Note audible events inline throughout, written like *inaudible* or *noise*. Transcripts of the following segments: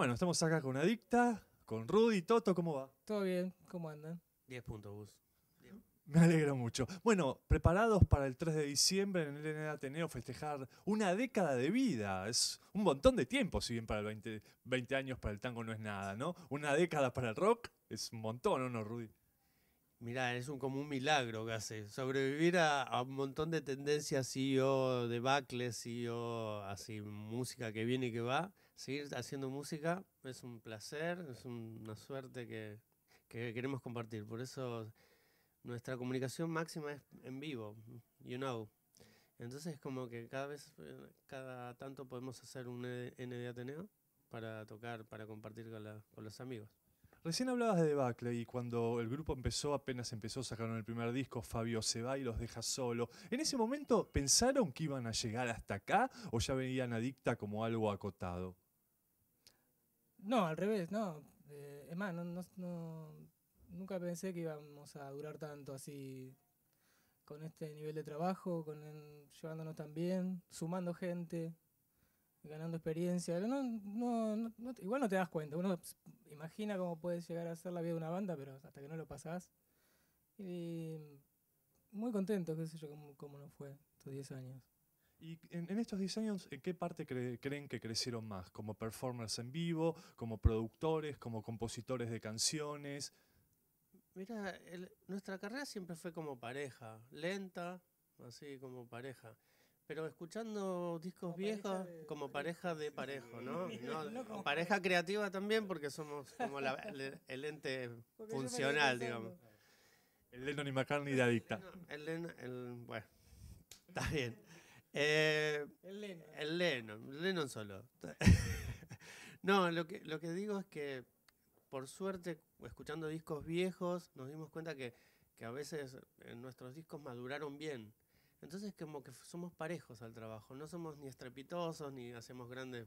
Bueno, estamos acá con Adicta, con Rudy, Toto, ¿cómo va? Todo bien, ¿cómo andan? 10 puntos, Bus. Me alegro mucho. Bueno, preparados para el 3 de diciembre en el Ateneo festejar una década de vida. Es un montón de tiempo, si bien para el 20, años para el tango no es nada, ¿no? Una década para el rock es un montón, no, Rudy? Mirá, es un, como un milagro que hace. Sobrevivir a, un montón de tendencias y e o debacles, e o así, música que viene y que va, seguir haciendo música. Es un placer, es una suerte que, queremos compartir. Por eso nuestra comunicación máxima es en vivo, you know. Entonces como que cada vez, eh, cada tanto podemos hacer un N de Ateneo para tocar, para compartir con, los amigos. Recién hablabas de debacle y cuando el grupo empezó, apenas empezó, sacaron el primer disco, Fabio se va y los deja solo. ¿En ese momento pensaron que iban a llegar hasta acá o ya venían adicta como algo acotado? No, al revés, no. Eh, es más, no, no, nunca pensé que íbamos a durar tanto así con este nivel de trabajo, con llevándonos tan bien, sumando gente, ganando experiencia. No, no, igual no te das cuenta. Uno imagina cómo puedes llegar a ser la vida de una banda, pero hasta que no lo pasás. Y muy contento, qué sé yo, cómo, cómo nos fue estos 10 años. ¿Y en, estos diseños, en qué parte creen que crecieron más? ¿Como performers en vivo? ¿Como productores? ¿Como compositores de canciones? Mira, nuestra carrera siempre fue como pareja, lenta, así como pareja. Pero escuchando discos viejos, como pareja de parejo, ¿no? no *laughs* pareja creativa también, porque somos como el, ente funcional, digamos. El Lennon y McCartney de adicta. El, el, bueno, está bien. Eh, el Lennon. El Lennon, solo. *laughs* no, lo que, digo es que por suerte, escuchando discos viejos, nos dimos cuenta que, a veces eh, nuestros discos maduraron bien. Entonces como que somos parejos al trabajo, no somos ni estrepitosos ni hacemos grandes,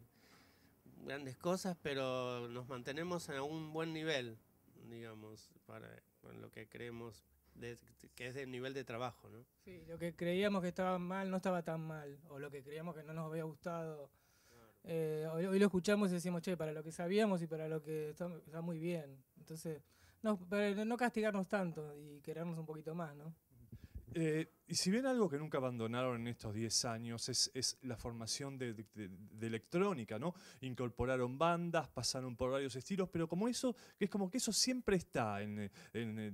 cosas, pero nos mantenemos en un buen nivel, digamos, para, para lo que creemos que es el nivel de trabajo, ¿no? Sí, lo que creíamos que estaba mal no estaba tan mal, o lo que creíamos que no nos había gustado. Eh, hoy, lo escuchamos y decimos, che, para lo que sabíamos y para lo que está, muy bien. Entonces, no, pero no castigarnos tanto y querernos un poquito más, ¿no? Eh, y si bien algo que nunca abandonaron en estos 10 años es, la formación de, electrónica, ¿no? Incorporaron bandas, pasaron por varios estilos, pero como eso, que es como que eso siempre está en,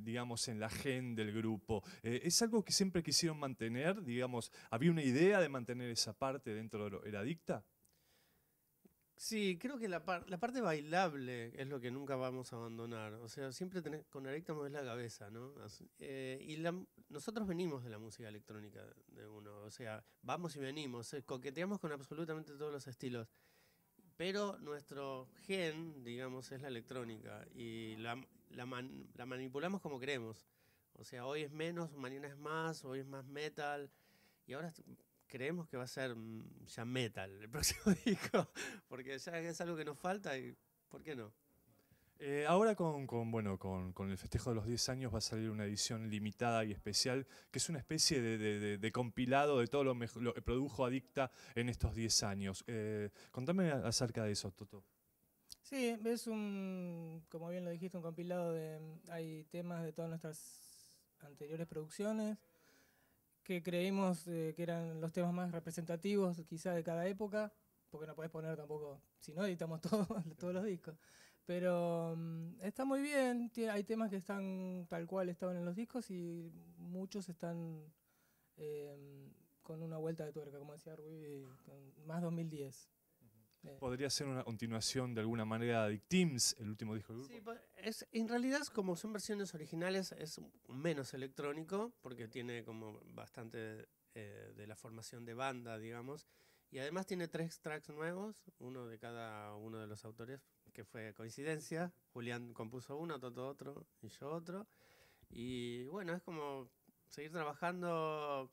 digamos, en la gen del grupo. Eh, es algo que siempre quisieron mantener, digamos, había una idea de mantener esa parte dentro de la dicta? Sí, creo que la, parte bailable es lo que nunca vamos a abandonar. O sea, siempre tener con Erecta es la cabeza, ¿no? Eh, y nosotros venimos de la música electrónica de uno. O sea, vamos y venimos, eh, coqueteamos con absolutamente todos los estilos. Pero nuestro gen, digamos, es la electrónica y la, la, la manipulamos como queremos. O sea, hoy es menos, mañana es más, hoy es más metal. Y ahora creemos que va a ser mm, ya metal el *laughs* próximo disco, porque ya es algo que nos falta y ¿por qué no? Eh, ahora con, bueno, con, el festejo de los 10 años va a salir una edición limitada y especial, que es una especie de, compilado de todo lo, lo, que produjo Adicta en estos 10 años. Eh, contame acerca de eso, Toto. Sí, es un, como bien lo dijiste, un compilado de, hay temas de todas nuestras anteriores producciones, que creímos eh, que eran los temas más representativos quizá de cada época, porque no podés poner tampoco, si no editamos *laughs* todos, todos los discos. Pero mm, está muy bien, hay temas que están tal cual estaban en los discos y muchos están eh, con una vuelta de tuerca, como decía Rubí, más 2010. Podría ser una continuación de alguna manera de Teams, el último disco del grupo. Sí, pues, es, en realidad, como son versiones originales, es menos electrónico, porque tiene como bastante eh, de la formación de banda, digamos. Y además tiene tres tracks nuevos, uno de cada uno de los autores, que fue coincidencia. Julián compuso uno, Toto otro y yo otro. Y bueno, es como seguir trabajando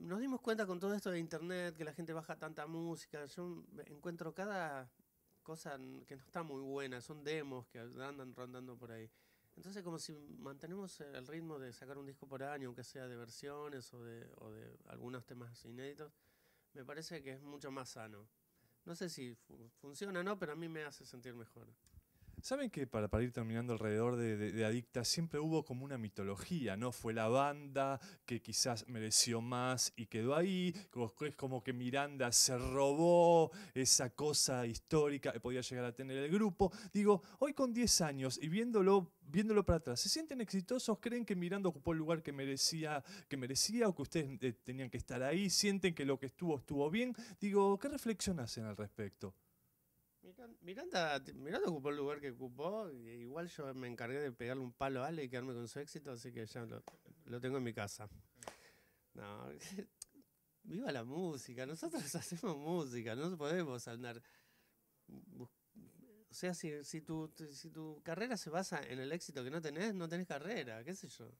nos dimos cuenta con todo esto de internet, que la gente baja tanta música, yo encuentro cada cosa que no está muy buena, son demos que andan rondando por ahí. Entonces como si mantenemos el ritmo de sacar un disco por año, aunque sea de versiones o de, algunos temas inéditos, me parece que es mucho más sano. No sé si funciona o no, pero a mí me hace sentir mejor. ¿Saben que para, para ir terminando alrededor de, de, Adicta siempre hubo como una mitología, ¿no? Fue la banda que quizás mereció más y quedó ahí, como, es como que Miranda se robó esa cosa histórica que podía llegar a tener el grupo. Digo, hoy con 10 años y viéndolo viéndolo para atrás, ¿se sienten exitosos? ¿Creen que Miranda ocupó el lugar que merecía, que merecía o que ustedes eh, tenían que estar ahí? ¿Sienten que lo que estuvo estuvo bien? Digo, ¿qué reflexión hacen al respecto? Miranda, ocupó el lugar que ocupó. Igual yo me encargué de pegarle un palo a Ale y quedarme con su éxito, así que ya lo, tengo en mi casa. No, *laughs* viva la música. Nosotros *laughs* hacemos música, no podemos andar. O sea, si, tu, carrera se basa en el éxito que no tenés, no tenés carrera, qué sé yo.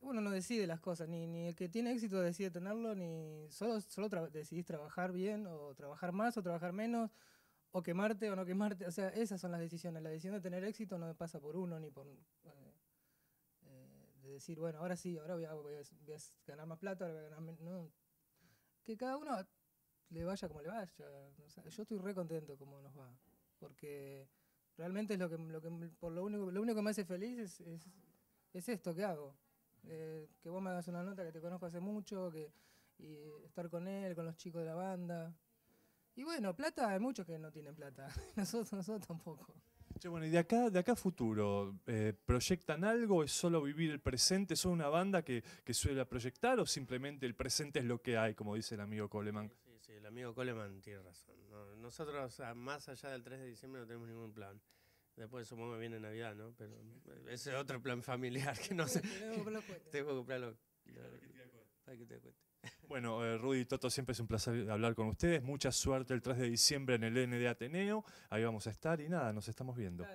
uno no decide las cosas, ni, ni el que tiene éxito decide tenerlo, ni solo, solo decidís trabajar bien o trabajar más o trabajar menos o quemarte o no quemarte. O sea, esas son las decisiones. La decisión de tener éxito no me pasa por uno ni por... Eh, eh, de decir, bueno, ahora sí, ahora voy a, ganar más plata, ahora voy a ganar menos... Que cada uno le vaya como le vaya. O sea, yo estoy re contento como nos va. Porque realmente es lo que, lo que por lo único, lo único que me hace feliz es, esto que hago. Eh, que vos me hagas una nota que te conozco hace mucho, que, y estar con él, con los chicos de la banda. Y bueno, plata, hay muchos que no tienen plata. *laughs* Nosotros, tampoco. bueno, y de acá, de acá a futuro, eh, ¿proyectan algo? ¿Es solo vivir el presente? ¿Son una banda que, suele proyectar o simplemente el presente es lo que hay, como dice el amigo Coleman? Sí, sí, el amigo Coleman tiene razón. nosotros, ah, más allá del 3 de diciembre, no tenemos ningún plan. Después supongo que viene Navidad, ¿no? Pero eh, ese es otro plan familiar que no sé. *laughs* Tengo que comprarlo. *laughs* Bueno, eh, Rudy y Toto, siempre es un placer hablar con ustedes. Mucha suerte el 3 de diciembre en el N de Ateneo. Ahí vamos a estar y nada, nos estamos viendo.